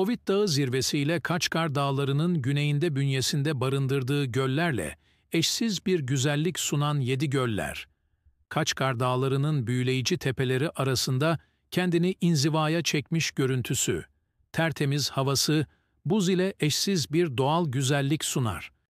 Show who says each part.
Speaker 1: Ovid Dağı zirvesiyle Kaçkar Dağları'nın güneyinde bünyesinde barındırdığı göllerle eşsiz bir güzellik sunan yedi göller, Kaçkar Dağları'nın büyüleyici tepeleri arasında kendini inzivaya çekmiş görüntüsü, tertemiz havası, buz ile eşsiz bir doğal güzellik sunar.''